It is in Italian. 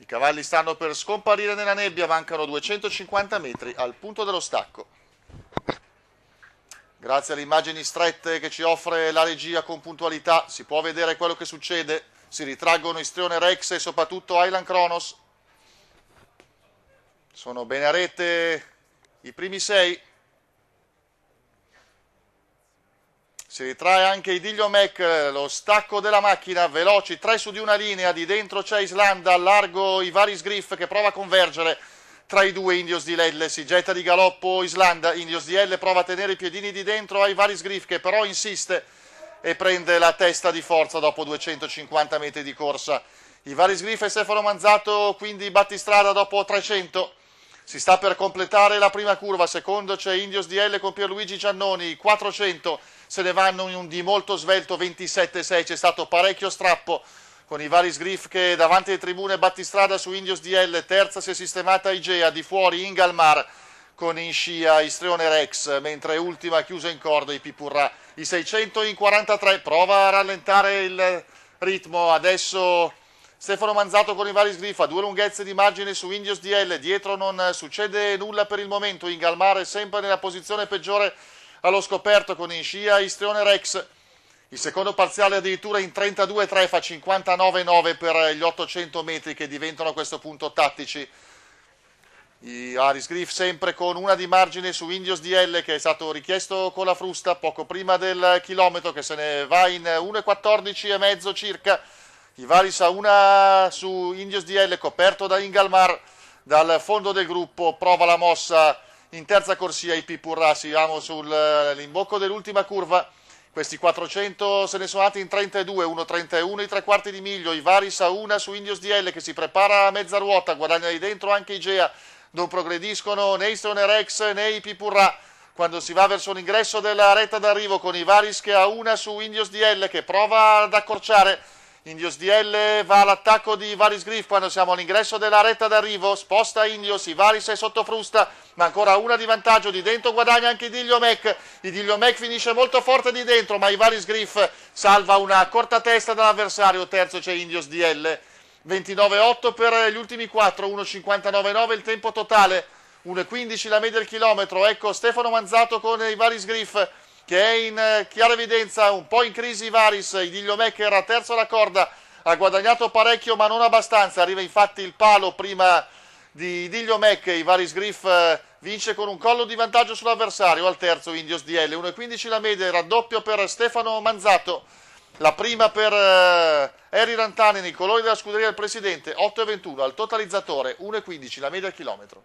I cavalli stanno per scomparire nella nebbia, mancano 250 metri al punto dello stacco. Grazie alle immagini strette che ci offre la regia con puntualità si può vedere quello che succede. Si ritraggono Istrione Rex e soprattutto Island Kronos. Sono bene a rete i primi sei. Si ritrae anche Idilio Mec, lo stacco della macchina, veloci, tre su di una linea, di dentro c'è Islanda, largo Ivaris Griff che prova a convergere tra i due Indios di L, si getta di galoppo Islanda, Indios di L prova a tenere i piedini di dentro ai Ivaris Griff che però insiste e prende la testa di forza dopo 250 metri di corsa. Ivaris Griff e Stefano Manzato quindi battistrada dopo 300 si sta per completare la prima curva, secondo c'è Indios DL con Pierluigi Giannoni, 400 se ne vanno in un di molto svelto 27-6, c'è stato parecchio strappo con i vari sgriff che davanti alle tribune battistrada su Indios DL, terza si è sistemata Igea, di fuori Ingalmar con in scia Istrione Rex, mentre ultima chiusa in corda i Pipurra. I 600 in 43, prova a rallentare il ritmo, adesso Stefano Manzato con i vari sgriffa, due lunghezze di margine su Indios DL, dietro non succede nulla per il momento, Ingalmare sempre nella posizione peggiore allo scoperto con in scia Istrione Rex, il secondo parziale addirittura in 32-3 fa 59-9 per gli 800 metri che diventano a questo punto tattici. I Aris Griff sempre con una di margine su Indios DL che è stato richiesto con la frusta poco prima del chilometro che se ne va in 1,14 e mezzo circa Ivaris a una su Indios DL coperto da Ingalmar dal fondo del gruppo, prova la mossa in terza corsia i Pipurra, siamo sull'imbocco eh, dell'ultima curva, questi 400 se ne sono andati in 32, 1.31 i tre quarti di miglio, Ivaris a una su Indios DL che si prepara a mezza ruota, guadagna lì dentro anche Igea, non progrediscono né Stone Rex né i Pipurra quando si va verso l'ingresso della retta d'arrivo con Ivaris che ha una su Indios DL che prova ad accorciare Indios DL va all'attacco di Varis Griff quando siamo all'ingresso della retta d'arrivo, sposta Indios, Ivaris è sotto frusta, ma ancora una di vantaggio, di dentro guadagna anche Idilio Mac, Idilio Mac finisce molto forte di dentro, ma Ivaris Griff salva una corta testa dall'avversario, terzo c'è Indios DL, 29-8 per gli ultimi 4, 1.59.9 il tempo totale, 1.15 la media del chilometro, ecco Stefano Manzato con Ivaris Griff, che è in eh, chiara evidenza, un po' in crisi Varis, Idilio che era terzo alla corda, ha guadagnato parecchio ma non abbastanza, arriva infatti il palo prima di Idilio Mecche, Varis Griff eh, vince con un collo di vantaggio sull'avversario al terzo Indios DL, 1.15 la media, raddoppio per Stefano Manzato, la prima per eh, Eri Rantani, colori della scuderia del presidente, 8.21 al totalizzatore, 1.15 la media al chilometro.